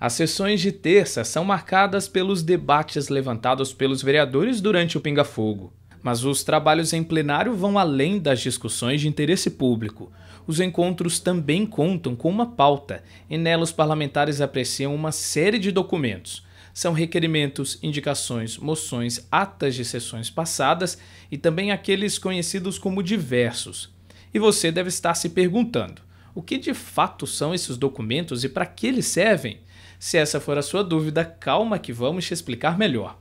As sessões de terça são marcadas pelos debates levantados pelos vereadores durante o Pinga Fogo. Mas os trabalhos em plenário vão além das discussões de interesse público. Os encontros também contam com uma pauta, e nela os parlamentares apreciam uma série de documentos são requerimentos, indicações, moções, atas de sessões passadas e também aqueles conhecidos como diversos. E você deve estar se perguntando: o que de fato são esses documentos e para que eles servem? Se essa for a sua dúvida, calma que vamos te explicar melhor.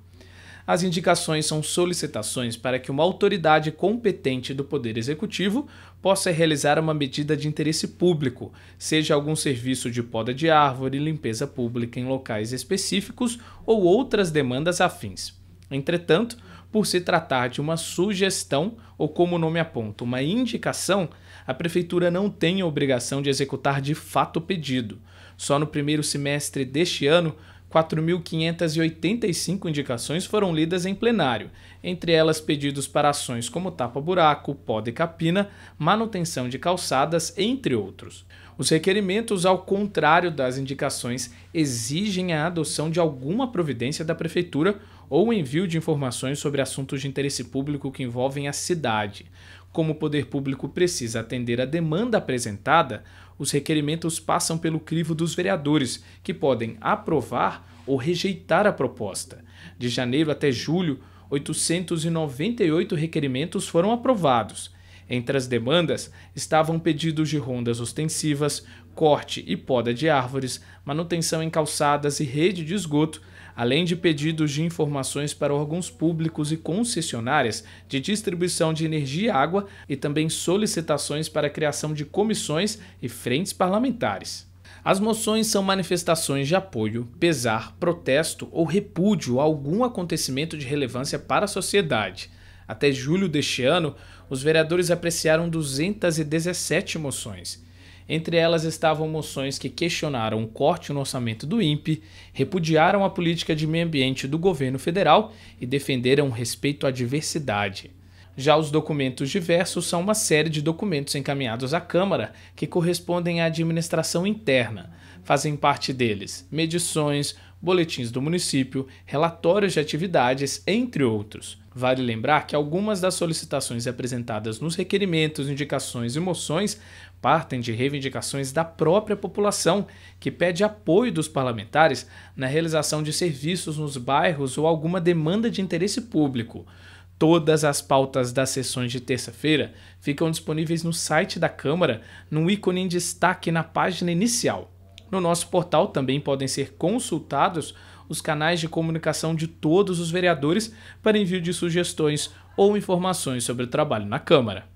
As indicações são solicitações para que uma autoridade competente do Poder Executivo possa realizar uma medida de interesse público, seja algum serviço de poda de árvore, limpeza pública em locais específicos ou outras demandas afins. Entretanto, por se tratar de uma sugestão, ou como o nome aponta, uma indicação, a Prefeitura não tem a obrigação de executar de fato o pedido. Só no primeiro semestre deste ano, 4.585 indicações foram lidas em plenário, entre elas pedidos para ações como tapa-buraco, pó de capina, manutenção de calçadas, entre outros. Os requerimentos, ao contrário das indicações, exigem a adoção de alguma providência da Prefeitura ou envio de informações sobre assuntos de interesse público que envolvem a cidade. Como o poder público precisa atender à demanda apresentada, os requerimentos passam pelo crivo dos vereadores, que podem aprovar ou rejeitar a proposta. De janeiro até julho, 898 requerimentos foram aprovados. Entre as demandas estavam pedidos de rondas ostensivas, corte e poda de árvores, manutenção em calçadas e rede de esgoto, além de pedidos de informações para órgãos públicos e concessionárias de distribuição de energia e água e também solicitações para a criação de comissões e frentes parlamentares. As moções são manifestações de apoio, pesar, protesto ou repúdio a algum acontecimento de relevância para a sociedade. Até julho deste ano, os vereadores apreciaram 217 moções. Entre elas estavam moções que questionaram o corte no orçamento do INPE, repudiaram a política de meio ambiente do governo federal e defenderam respeito à diversidade. Já os documentos diversos são uma série de documentos encaminhados à Câmara que correspondem à administração interna. Fazem parte deles medições, boletins do município, relatórios de atividades, entre outros. Vale lembrar que algumas das solicitações apresentadas nos requerimentos, indicações e moções partem de reivindicações da própria população, que pede apoio dos parlamentares na realização de serviços nos bairros ou alguma demanda de interesse público. Todas as pautas das sessões de terça-feira ficam disponíveis no site da Câmara, no ícone em destaque na página inicial. No nosso portal também podem ser consultados os canais de comunicação de todos os vereadores para envio de sugestões ou informações sobre o trabalho na Câmara.